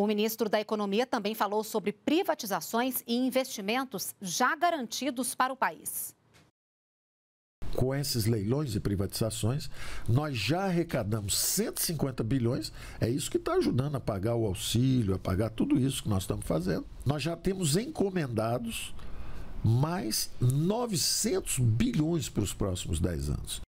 O ministro da Economia também falou sobre privatizações e investimentos já garantidos para o país. Com esses leilões e privatizações, nós já arrecadamos 150 bilhões. É isso que está ajudando a pagar o auxílio, a pagar tudo isso que nós estamos fazendo. Nós já temos encomendados mais 900 bilhões para os próximos 10 anos.